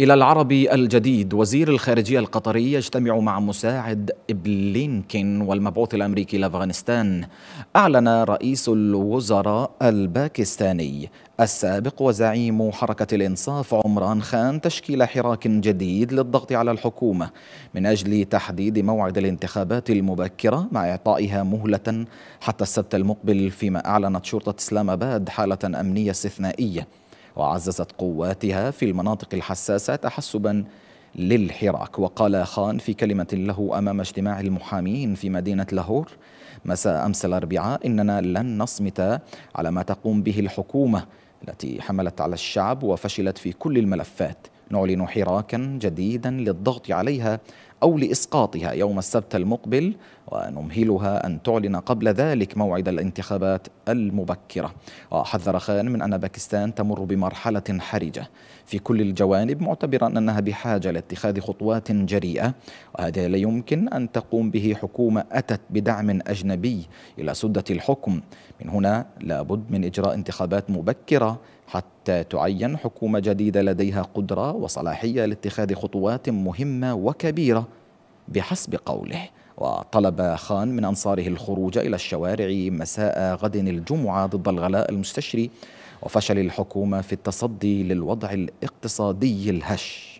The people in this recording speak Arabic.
إلى العربي الجديد وزير الخارجية القطري يجتمع مع مساعد بلينكين والمبعوث الأمريكي لأفغانستان أعلن رئيس الوزراء الباكستاني السابق وزعيم حركة الإنصاف عمران خان تشكيل حراك جديد للضغط على الحكومة من أجل تحديد موعد الانتخابات المبكرة مع إعطائها مهلة حتى السبت المقبل فيما أعلنت شرطة إسلام آباد حالة أمنية استثنائية وعززت قواتها في المناطق الحساسة تحسبا للحراك وقال خان في كلمة له أمام اجتماع المحامين في مدينة لاهور مساء أمس الأربعاء إننا لن نصمت على ما تقوم به الحكومة التي حملت على الشعب وفشلت في كل الملفات نعلن حراكا جديدا للضغط عليها أو لإسقاطها يوم السبت المقبل ونمهلها أن تعلن قبل ذلك موعد الانتخابات المبكرة وحذر خان من أن باكستان تمر بمرحلة حرجة في كل الجوانب معتبرا أنها بحاجة لاتخاذ خطوات جريئة وهذا لا يمكن أن تقوم به حكومة أتت بدعم أجنبي إلى سدة الحكم من هنا لابد من إجراء انتخابات مبكرة حتى تعين حكومة جديدة لديها قدرة وصلاحية لاتخاذ خطوات مهمة وكبيرة بحسب قوله وطلب خان من أنصاره الخروج إلى الشوارع مساء غد الجمعة ضد الغلاء المستشري وفشل الحكومة في التصدي للوضع الاقتصادي الهش